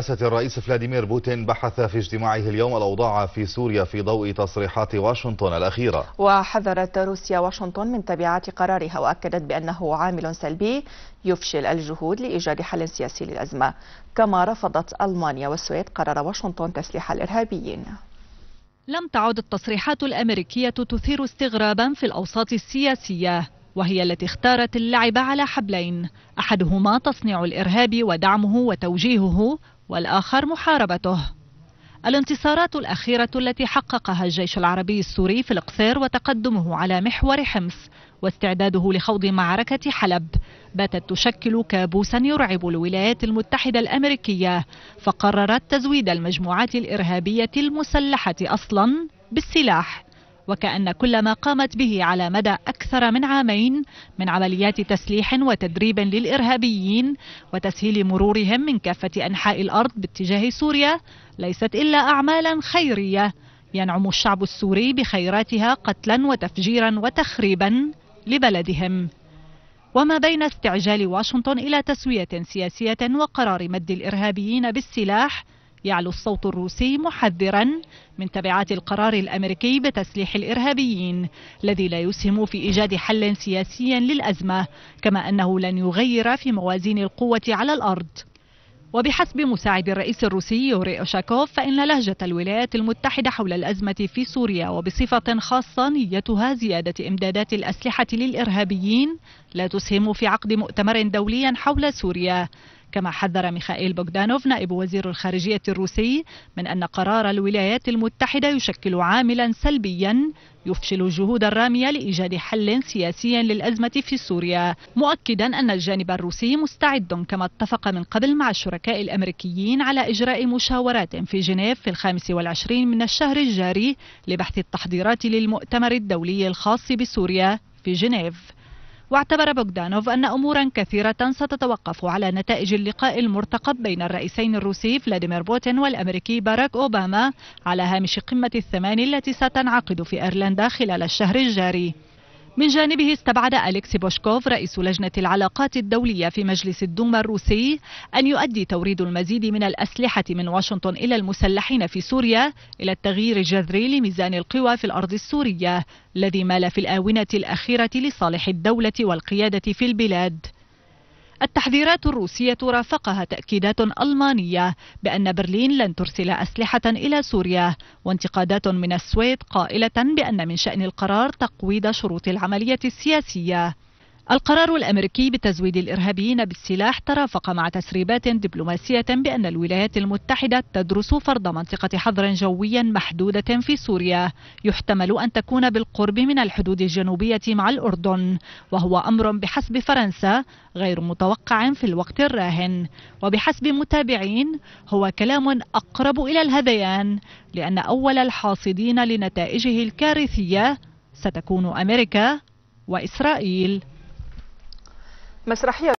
رئاسة الرئيس فلاديمير بوتين بحث في اجتماعه اليوم الأوضاع في سوريا في ضوء تصريحات واشنطن الأخيرة وحذرت روسيا واشنطن من تبعات قرارها وأكدت بأنه عامل سلبي يفشل الجهود لإيجاد حل سياسي للأزمة كما رفضت ألمانيا والسويد قرار واشنطن تسليح الإرهابيين لم تعد التصريحات الأمريكية تثير استغرابا في الأوساط السياسية وهي التي اختارت اللعب على حبلين احدهما تصنيع الارهاب ودعمه وتوجيهه والآخر محاربته الانتصارات الأخيرة التي حققها الجيش العربي السوري في القصير وتقدمه على محور حمص واستعداده لخوض معركة حلب باتت تشكل كابوسا يرعب الولايات المتحدة الأمريكية فقررت تزويد المجموعات الإرهابية المسلحة أصلا بالسلاح وكأن كل ما قامت به على مدى أكثر من عامين من عمليات تسليح وتدريب للإرهابيين وتسهيل مرورهم من كافة أنحاء الأرض باتجاه سوريا ليست إلا أعمالا خيرية ينعم الشعب السوري بخيراتها قتلا وتفجيرا وتخريبا لبلدهم وما بين استعجال واشنطن إلى تسوية سياسية وقرار مد الإرهابيين بالسلاح يعلو الصوت الروسي محذرا من تبعات القرار الامريكي بتسليح الارهابيين الذي لا يسهم في ايجاد حل سياسي للازمه كما انه لن يغير في موازين القوه على الارض وبحسب مساعد الرئيس الروسي يوري أوشاكوف فإن لهجة الولايات المتحدة حول الأزمة في سوريا وبصفة خاصة نيتها زيادة إمدادات الأسلحة للإرهابيين لا تسهم في عقد مؤتمر دولي حول سوريا كما حذر ميخائيل بوغدانوف نائب وزير الخارجية الروسي من أن قرار الولايات المتحدة يشكل عاملا سلبيا يفشل الجهود الرامية لإيجاد حل سياسي للأزمة في سوريا مؤكدا أن الجانب الروسي مستعد كما اتفق من قبل مع الشركاء الأمريكيين على إجراء مشاورات في جنيف في الخامس والعشرين من الشهر الجاري لبحث التحضيرات للمؤتمر الدولي الخاص بسوريا في جنيف واعتبر بوغدانوف أن أمورا كثيرة ستتوقف على نتائج اللقاء المرتقب بين الرئيسين الروسي فلاديمير بوتين والأمريكي باراك أوباما على هامش قمة الثمان التي ستنعقد في أيرلندا خلال الشهر الجاري من جانبه استبعد أليكسي بوشكوف رئيس لجنة العلاقات الدولية في مجلس الدوما الروسي أن يؤدي توريد المزيد من الأسلحة من واشنطن إلى المسلحين في سوريا إلى التغيير الجذري لميزان القوى في الأرض السورية الذي مال في الآونة الأخيرة لصالح الدولة والقيادة في البلاد التحذيرات الروسية رافقها تأكيدات ألمانية بأن برلين لن ترسل أسلحة إلى سوريا وانتقادات من السويد قائلة بأن من شأن القرار تقويض شروط العملية السياسية القرار الأمريكي بتزويد الإرهابيين بالسلاح ترافق مع تسريبات دبلوماسية بأن الولايات المتحدة تدرس فرض منطقة حظر جويا محدودة في سوريا يحتمل أن تكون بالقرب من الحدود الجنوبية مع الأردن وهو أمر بحسب فرنسا غير متوقع في الوقت الراهن وبحسب متابعين هو كلام أقرب إلى الهذيان لأن أول الحاصدين لنتائجه الكارثية ستكون أمريكا وإسرائيل مسرحية